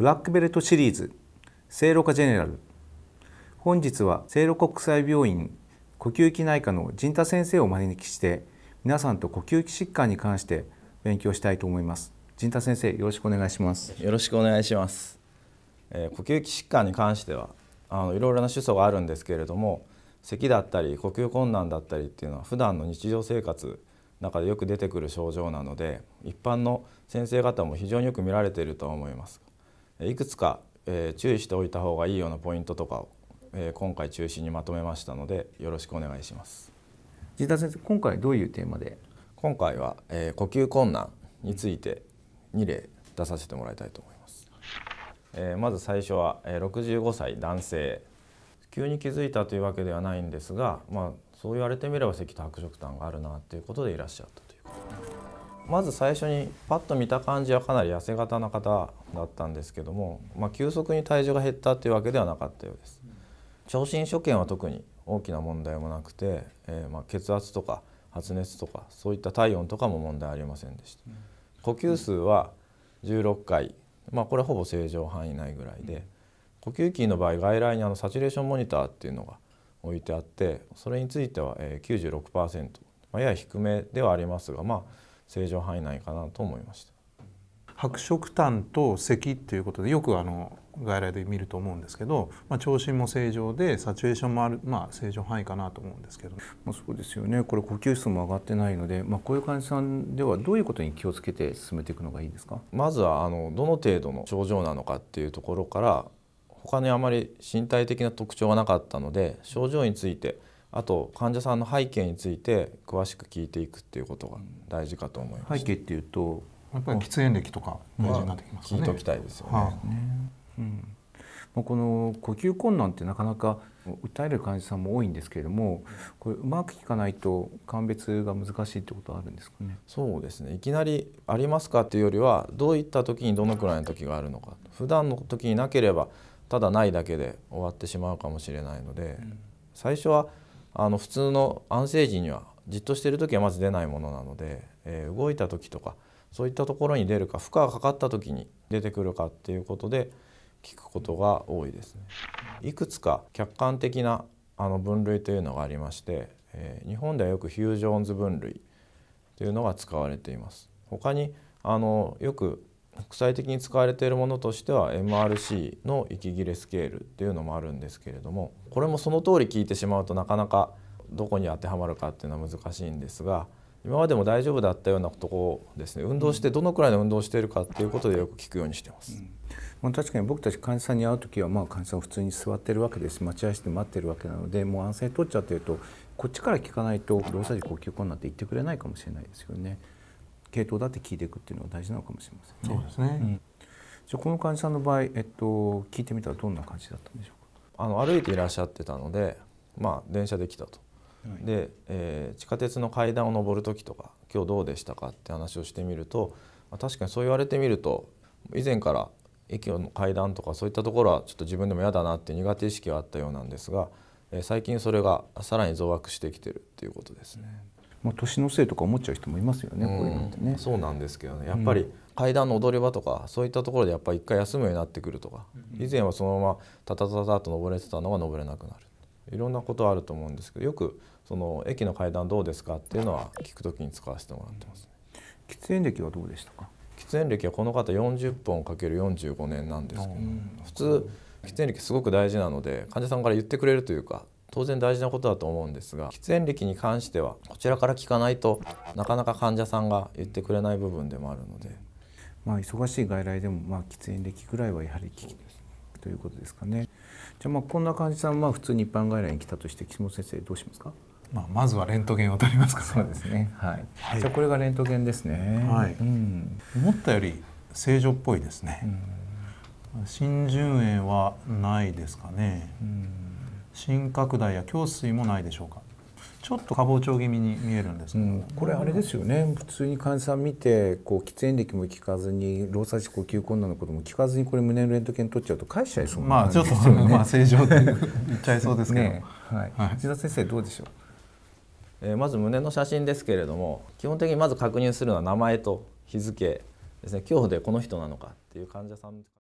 ブラックベルトシリーズ聖路加ジェネラル本日は聖路国際病院呼吸器内科の陣田先生を招きして皆さんと呼吸器疾患に関して勉強したいと思います陣田先生よろしくお願いしますよろしくお願いします、えー、呼吸器疾患に関してはあのいろいろな種素があるんですけれども咳だったり呼吸困難だったりっていうのは普段の日常生活中でよく出てくる症状なので一般の先生方も非常によく見られていると思いますいくつか、えー、注意しておいた方がいいようなポイントとかを、えー、今回中心にまとめましたのでよろしくお願いします藤田先生今回どういうテーマで今回は、えー、呼吸困難について2例出させてもらいたいと思います、えー、まず最初は、えー、65歳男性急に気づいたというわけではないんですが、まあ、そう言われてみれば咳と白色痰があるなということでいらっしゃったということです。まず最初にパッと見た感じはかなり痩せ型な方だったんですけども、まあ、急速に体重が減ったっていうわけではなかったようです。聴診所見は特に大きな問題もなくて、えー、ま血圧とか発熱とかそういった体温とかも問題ありませんでした。呼吸数は16回、まあ、これはほぼ正常範囲内ぐらいで呼吸器の場合外来にあのサチュレーションモニターっていうのが置いてあってそれについては96%、まあ、やや低めではありますがまあ正常範囲内かなと思いました。白色炭と咳っていうことでよくあの外来で見ると思うんですけど、まあ、聴診も正常でサチュエーションもある、まあ、正常範囲かなと思うんですけど、まあ、そうですよねこれ呼吸数も上がってないので、まあ、こういう患者さんではどういうことに気をつけて進めていくのがいいですかまずはあのどの程度の症状なのかっていうところから他にあまり身体的な特徴はなかったので症状についてあと患者さんの背景について詳しく聞いていくっていうことが大事かと思います。背景っていうとやっぱり喫煙歴とか大事になってきます、ね、聞いておきたいですよね。はあ、ねうんまあ、この呼吸困難ってなかなか訴える患者さんも多いんですけれどもこれうまく聞かないと鑑別が難しいってことはあるんですかねそうですねいきなり「ありますか?」っていうよりはどういった時にどのくらいの時があるのか普段の時になければただないだけで終わってしまうかもしれないので、最初は「あの普通の安静時にはじっとしてる時はまず出ないものなので、えー、動いた時とかそういったところに出るか負荷がかかった時に出てくるかっていうことで聞くことが多いですね。いくつか客観的なあの分類というのがありまして、えー、日本ではよくヒュージョーンズ分類というのが使われています。他にあのよく国際的に使われているものとしては MRC の息切れスケールっていうのもあるんですけれどもこれもその通り聞いてしまうとなかなかどこに当てはまるかっていうのは難しいんですが今までも大丈夫だったようなとこですね運動してどのくらいの運動をしているかっていうことでよく聞くようにしてます。うんま確かに僕たち患者さんに会う時はまあ患者さん普通に座ってるわけですし待合室で待ってるわけなのでもう安静取っちゃってるとこっちから聞かないと労災時呼吸困難って言ってくれないかもしれないですよね。系統だって聞いていくっていうのは大事なのかもしれませんね。そうですね、うん、じゃこの患者さんの場合、えっと、聞いてみたらどんな感じだったんでしょうかあの歩いていらっしゃってたので、まあ、電車で来たと。で、えー、地下鉄の階段を上る時とか今日どうでしたかって話をしてみると、まあ、確かにそう言われてみると以前から駅の階段とかそういったところはちょっと自分でも嫌だなって苦手意識はあったようなんですが、えー、最近それがさらに増悪してきてるっていうことですね。まあ、年のせいとか思っちゃう人もいますよね、こういうのってね。そうなんですけどねやっぱり、階段の踊り場とかそういったところでやっぱり一回休むようになってくるとか以前はそのままタタタタと登れてたのが登れなくなるいろんなことあると思うんですけどよくその駅の階段どうですかっていうのは聞くときに使わせてもらってます、ね、喫煙歴はどうでしたか喫煙歴はこの方40本かける45年なんですけど、普通喫煙歴すごく大事なので患者さんから言ってくれるというか当然大事なことだと思うんですが喫煙歴に関してはこちらから聞かないとなかなか患者さんが言ってくれない部分でもあるので。まあ、忙しい外来でも、まあ、喫煙歴ぐらいはやはり聞きですということですかね。じゃまあこんな患者さんまあ普通に一般外来に来たとして岸本先生どうしますか。まあまずはレントゲンを取りますか、ね、そうですね。はい。はい、じゃこれがレントゲンですね。はい。うん、思ったより正常っぽいですね。うん、浸潤炎はないですかね。うん新拡大や胸水もないでしょうかちょっと過膨張気味に見えるんです、うん、これあれですよね、うん、普通に患者さん見てこう喫煙歴も聞かずに老細子呼吸困難のことも聞かずにこれ胸のレントゲン取っちゃうと返しちゃいそうな、ね、まあちょっと、まあ 正常で言っちゃいそうですけど、ね、はい、はい、先生どうでしょうまず胸の写真ですけれども基本的にまず確認するのは名前と日付ですね今日でこの人なのかっていう患者さん